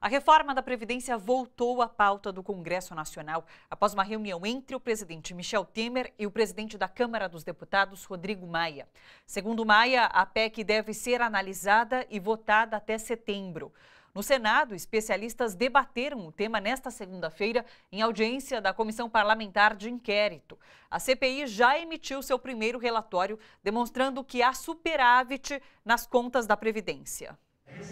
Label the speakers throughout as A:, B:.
A: A reforma da Previdência voltou à pauta do Congresso Nacional após uma reunião entre o presidente Michel Temer e o presidente da Câmara dos Deputados, Rodrigo Maia. Segundo Maia, a PEC deve ser analisada e votada até setembro. No Senado, especialistas debateram o tema nesta segunda-feira em audiência da Comissão Parlamentar de Inquérito. A CPI já emitiu seu primeiro relatório, demonstrando que há superávit nas contas da Previdência.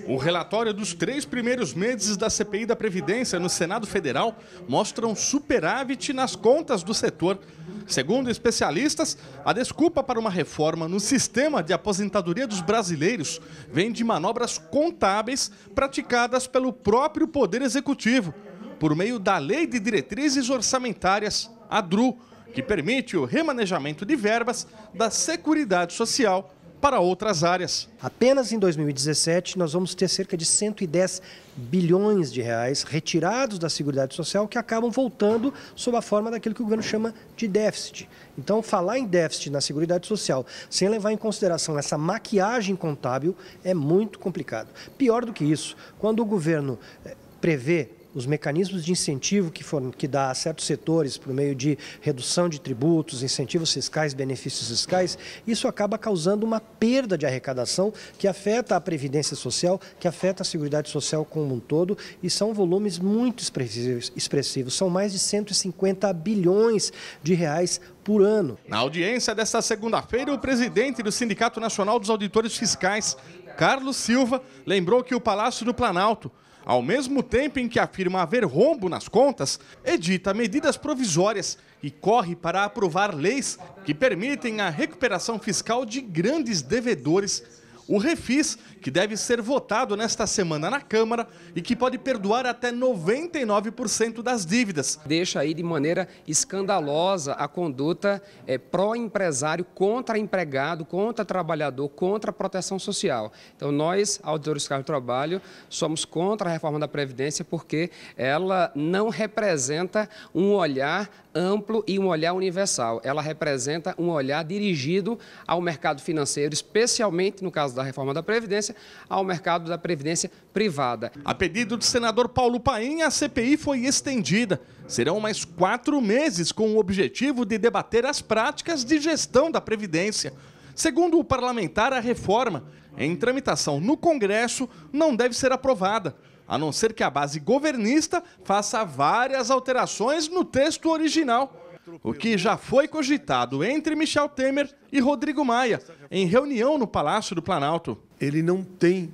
B: O relatório dos três primeiros meses da CPI da Previdência no Senado Federal mostra um superávit nas contas do setor. Segundo especialistas, a desculpa para uma reforma no sistema de aposentadoria dos brasileiros vem de manobras contábeis praticadas pelo próprio Poder Executivo, por meio da Lei de Diretrizes Orçamentárias, a DRU, que permite o remanejamento de verbas da Seguridade Social para outras áreas.
C: Apenas em 2017 nós vamos ter cerca de 110 bilhões de reais retirados da Seguridade Social que acabam voltando sob a forma daquilo que o governo chama de déficit. Então, falar em déficit na Seguridade Social sem levar em consideração essa maquiagem contábil é muito complicado. Pior do que isso, quando o governo eh, prevê os mecanismos de incentivo que, for que dá a certos setores por meio de redução de tributos, incentivos fiscais, benefícios fiscais, isso acaba causando uma perda de arrecadação que afeta a Previdência Social, que afeta a Seguridade Social como um todo e são volumes muito expressivos, são mais de 150 bilhões de reais por ano.
B: Na audiência desta segunda-feira, o presidente do Sindicato Nacional dos Auditores Fiscais, Carlos Silva, lembrou que o Palácio do Planalto ao mesmo tempo em que afirma haver rombo nas contas, edita medidas provisórias e corre para aprovar leis que permitem a recuperação fiscal de grandes devedores. O Refis, que deve ser votado
D: nesta semana na Câmara e que pode perdoar até 99% das dívidas. Deixa aí de maneira escandalosa a conduta é, pró-empresário contra empregado, contra trabalhador, contra proteção social. Então nós, auditores do trabalho, somos contra a reforma da Previdência porque ela não representa um olhar amplo e um olhar universal. Ela representa um olhar dirigido ao mercado financeiro, especialmente no caso da reforma da Previdência, ao mercado da previdência privada. A pedido do senador Paulo Paim, a CPI foi estendida.
B: Serão mais quatro meses com o objetivo de debater as práticas de gestão da Previdência. Segundo o parlamentar, a reforma, em tramitação no Congresso, não deve ser aprovada, a não ser que a base governista faça várias alterações no texto original o que já foi cogitado entre Michel Temer e
E: Rodrigo Maia, em reunião no Palácio do Planalto. Ele não tem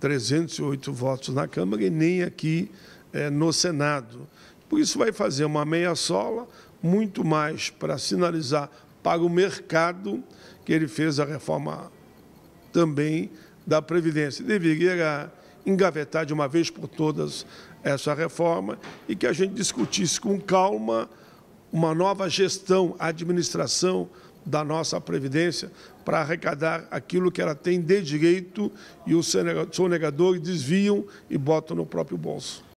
E: 308 votos na Câmara e nem aqui é, no Senado. Por isso, vai fazer uma meia-sola, muito mais para sinalizar para o mercado que ele fez a reforma também da Previdência. Deveria engavetar de uma vez por todas essa reforma e que a gente discutisse com calma uma nova gestão, administração da nossa Previdência para arrecadar aquilo que ela tem de direito e o sonegador desviam e botam no próprio bolso.